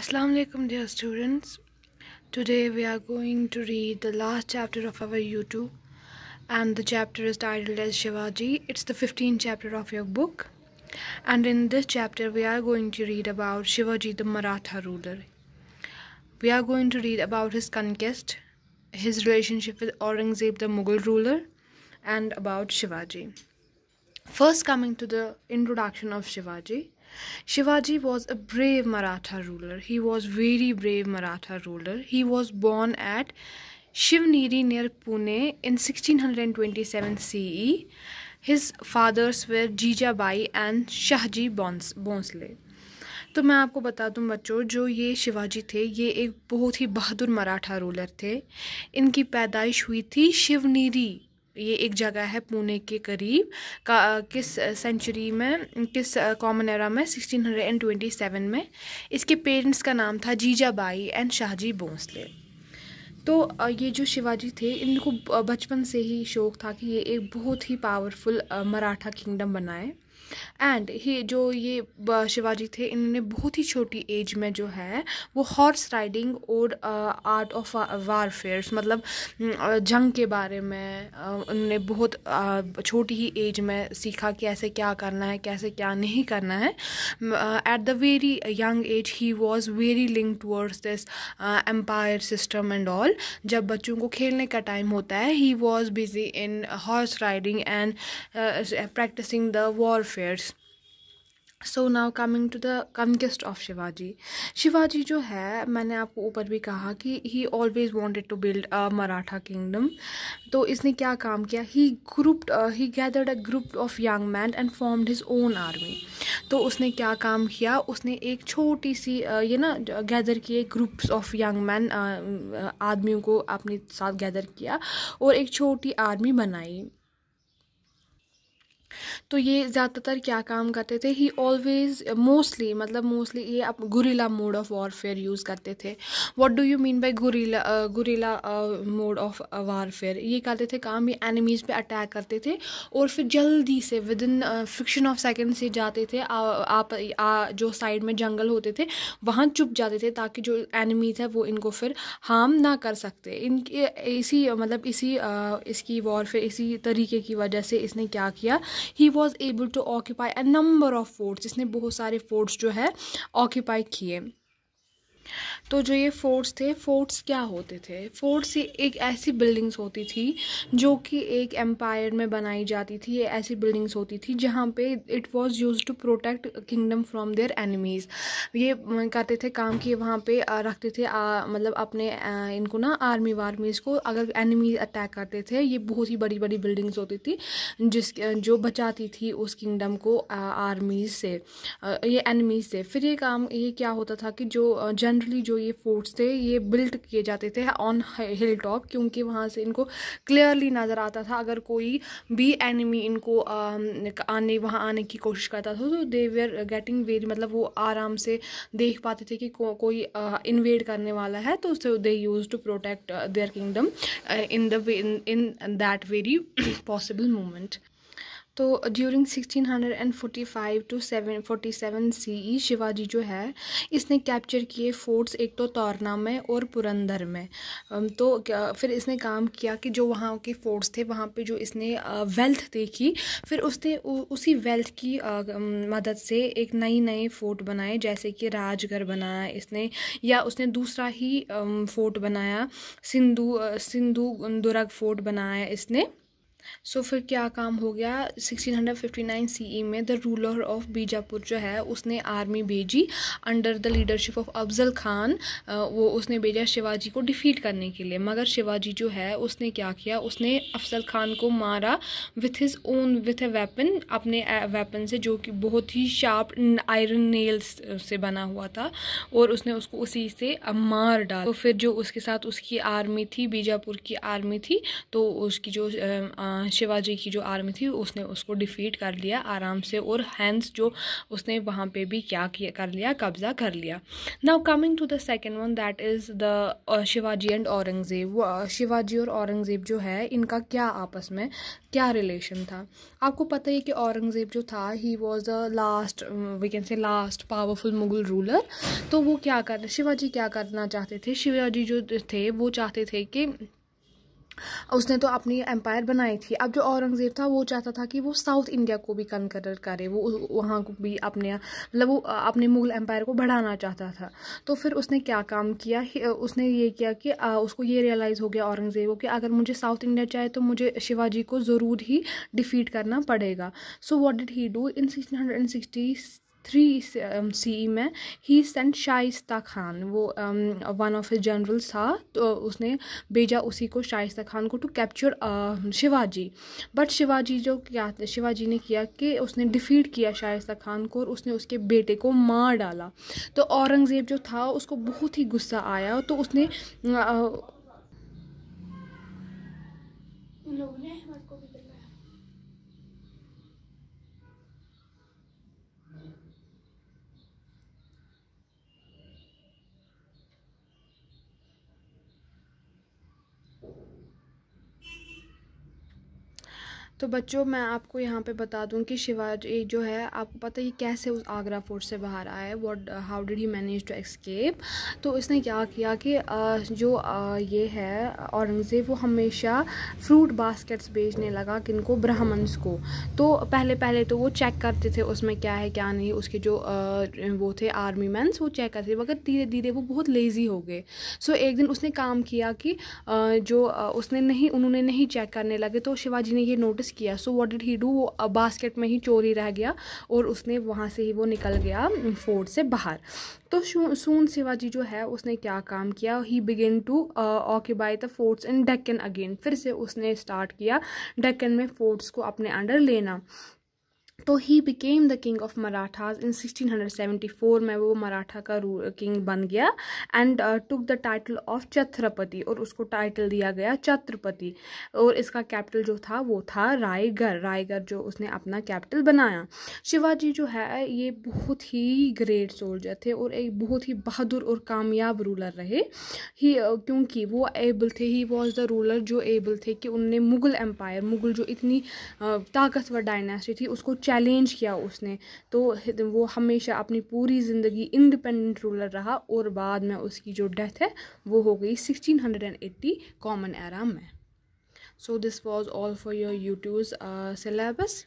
Assalamu alaikum dear students. Today we are going to read the last chapter of our YouTube and the chapter is titled as Shivaji. It's the 15th chapter of your book and in this chapter we are going to read about Shivaji the Maratha ruler. We are going to read about his conquest, his relationship with Aurangzeb the Mughal ruler and about Shivaji. First coming to the introduction of Shivaji. Shivaji was a brave Maratha ruler. He was very brave Maratha ruler. He was born at Shivneri near Pune in 1627 CE. His fathers were Jijabai and Shahji Bonsle. तो मैं आपको बता दूं बच्चों जो ये शिवाजी थे ये एक बहुत ही बहादुर मराठा रूलर थे इनकी पैदाइश हुई थी शिवनीरी ये एक जगह है पुणे के करीब का किस सेंचुरी में किस कॉमन एरा में 1627 में इसके पेरेंट्स का नाम था जीजाबाई एंड शाहजी भोंसले तो ये जो शिवाजी थे इनको बचपन से ही शौक था कि ये एक बहुत ही पावरफुल मराठा किंगडम बनाए एंड ये जो ये शिवाजी थे इन्होंने बहुत ही छोटी एज में जो है वो हॉर्स राइडिंग और आर्ट ऑफ वारफेयर मतलब जंग के बारे में उन्होंने बहुत छोटी ही एज में सीखा कि ऐसे क्या करना है कैसे क्या नहीं करना है at the very young age he was very link towards this empire system and all जब बच्चों को खेलने का टाइम होता है he was busy in horse riding and practicing the warfare affairs so now coming to the conquest of Shivaji Shivaji जो है मैंने आपको ऊपर भी कहा कि he always wanted to build a Maratha kingdom तो इसने क्या काम किया he grouped he gathered a group of young man and formed his own army तो उसने क्या काम किया उसने एक छोटी सी uh, ये ना गैदर किए ग्रुप्स ऑफ यंग मैन आदमियों को अपने साथ गैदर किया और एक छोटी आर्मी बनाई तो ये ज़्यादातर क्या काम करते थे ही ऑलवेज मोस्टली मतलब मोस्टली ये आप guerrilla mode of warfare use करते थे what do you mean by guerrilla guerrilla mode of warfare ये करते थे काम ये एनिमीज़ पे अटैक करते थे और फिर जल्दी से within fraction of second से जाते थे आ, आप आ, जो साइड में जंगल होते थे वहाँ चुप जाते थे ताकि जो एनिमीज है वो इनको फिर हार्म ना कर सकते इनके इसी मतलब इसी आ, इसकी वॉरफेयर इसी तरीके की वजह से इसने क्या किया he was able to occupy a number of forts इसने बहुत सारे फोर्ट्स जो है ऑक्यूपाई किए तो जो ये फोर्ट्स थे फोर्ट्स क्या होते थे फोर्ट्स ये एक ऐसी बिल्डिंग्स होती थी जो कि एक एम्पायर में बनाई जाती थी ये ऐसी बिल्डिंग्स होती थी जहाँ पे it was use to protect kingdom from their enemies ये करते थे काम कि वहाँ पे रखते थे आ, मतलब अपने आ, इनको ना आर्मी वार्मीज को अगर एनिमीज अटैक करते थे ये बहुत ही बड़ी बड़ी बिल्डिंग्स होती थी जिस जो बचाती थी उस किंगडम को आर्मीज से ये एनिमीज से फिर ये काम ये क्या होता था कि जो जनरली जो ये फोर्ट्स थे ये बिल्ट किए जाते थे ऑन हिल टॉप क्योंकि वहाँ से इनको क्लियरली नज़र आता था अगर कोई भी एनिमी इनको आने वहाँ आने की कोशिश करता था तो दे वेयर गेटिंग वेरी मतलब वो आराम से देख पाते थे कि को, कोई इन्वेड करने वाला है तो they use to protect their kingdom in the in that very possible moment तो during 1645 to seven C CE Shivaji जो है इसने कैप्चर किए फोर्ट्स एक तो तोरना में और पुरंदर में तो फिर इसने काम किया कि जो वहाँ के फोर्ट्स थे वहाँ पे जो इसने वेल्थ देखी फिर उसने उसी वेल्थ की मदद से एक नई नए फोर्ट बनाए जैसे कि राजगढ़ बनाया इसने या उसने दूसरा ही फोर्ट बनाया सिंधु सिंधु दुर्ग फोर्ट बनाया इसने सो so, फिर क्या काम हो गया 1659 सीई e में द रूलर ऑफ बीजापुर जो है उसने आर्मी भेजी under the leadership of Afzal Khan वो उसने भेजा शिवाजी को डिफीट करने के लिए मगर शिवाजी जो है उसने क्या किया उसने अफजल खान को मारा with his own with a weapon अपने वेपन से जो कि बहुत ही शार्प आयरन नेल्स से बना हुआ था और उसने उसको उसी से मार डाला तो फिर जो उसके साथ उसकी आर्मी थी बीजापुर की आर्मी थी तो उसकी जो आ, शिवाजी की जो आर्मी थी उसने उसको डिफ़ीट कर लिया आराम से और हैंस जो उसने वहाँ पे भी क्या किया कर लिया कब्ज़ा कर लिया now coming to the second one that is the Shivaji and Aurangzeb Shivaji और औरंगज़ेब जो है इनका क्या आपस में क्या रिलेशन था आपको पता ही कि औरंगज़ेब जो था he was the last we can say last powerful Mughal ruler तो वो क्या कर शिवाजी क्या करना चाहते थे शिवाजी जो थे वो चाहते थे कि उसने तो अपनी एम्पायर बनाई थी अब जो औरंगज़ेब था वो चाहता था कि वो साउथ इंडिया को भी कनकर करे वो वहाँ को भी अपने मतलब वो अपने मुग़ल एम्पायर को बढ़ाना चाहता था तो फिर उसने क्या काम किया उसने ये किया कि उसको ये रियलाइज़ हो गया औरंगज़ेब को कि अगर मुझे साउथ इंडिया चाहे तो मुझे शिवाजी को ज़रूर ही डिफ़ीट करना पड़ेगा so what did he do in sixteen hundred and sixty three C E में ही सेंट शाइस्ता खान वो वन ऑफ हिज जनरल्स था तो उसने भेजा उसी को शाइस्ता खान को to capture Shivaji but Shivaji जो क्या शिवाजी ने किया कि उसने डिफ़ीट किया शाइस्ता खान को और उसने उसके बेटे को मार डाला तो औरंगज़ेब जो था उसको बहुत ही गुस्सा आया तो उसने आ, uh, आ, तो बच्चों मैं आपको यहाँ पे बता दूँ कि शिवाजी जो है आपको पता है ये कैसे उस आगरा फोर्ट से बाहर आया what how did he manage to escape तो इसने क्या किया कि uh, जो uh, ये है uh, औरंगज़ेब वो हमेशा फ्रूट बास्केट्स बेचने लगा किन को ब्राह्मण्स को तो पहले पहले तो वो चेक करते थे उसमें क्या है क्या नहीं उसके जो वो थे आर्मी मैंस वो चेक करते थे मगर धीरे धीरे वो बहुत लेज़ी हो गए सो एक दिन उसने काम किया कि जो उसने नहीं उन्होंने नहीं चेक करने लगे तो शिवाजी ने ये नोटिस चेज़ किया so what did he do वो बास्केट में ही चोरी रह गया और उसने वहाँ से ही वो निकल गया फोर्ट से बाहर तो सून शिवाजी जो है उसने क्या काम किया he begin to occupy the forts in Deccan again फिर से उसने स्टार्ट किया डेक्कन में फोर्ट्स को अपने अंडर लेना तो he became the king of Marathas in 1674 में वो मराठा का किंग बन गया and took the title of Chhatrapati और उसको टाइटल दिया गया छत्रपति और इसका कैपिटल जो था वो था रायगढ़ रायगढ़ जो उसने अपना कैपिटल बनाया शिवाजी जो है ये बहुत ही ग्रेट सोल्जर थे और एक बहुत ही बहादुर और कामयाब रूलर रहे ही uh, क्योंकि वो एबल थे ही वॉज द रूलर जो एबल थे कि उनने मुगल एम्पायर मुगल जो इतनी uh, ताकतवर डायनेस्टी थी उसको चैलेंज किया उसने तो वो हमेशा अपनी पूरी ज़िंदगी इंडिपेंडेंट रूलर रहा और बाद में उसकी जो डेथ है वो हो गई 1680 कॉमन एरा में so this was all for your u2's syllabus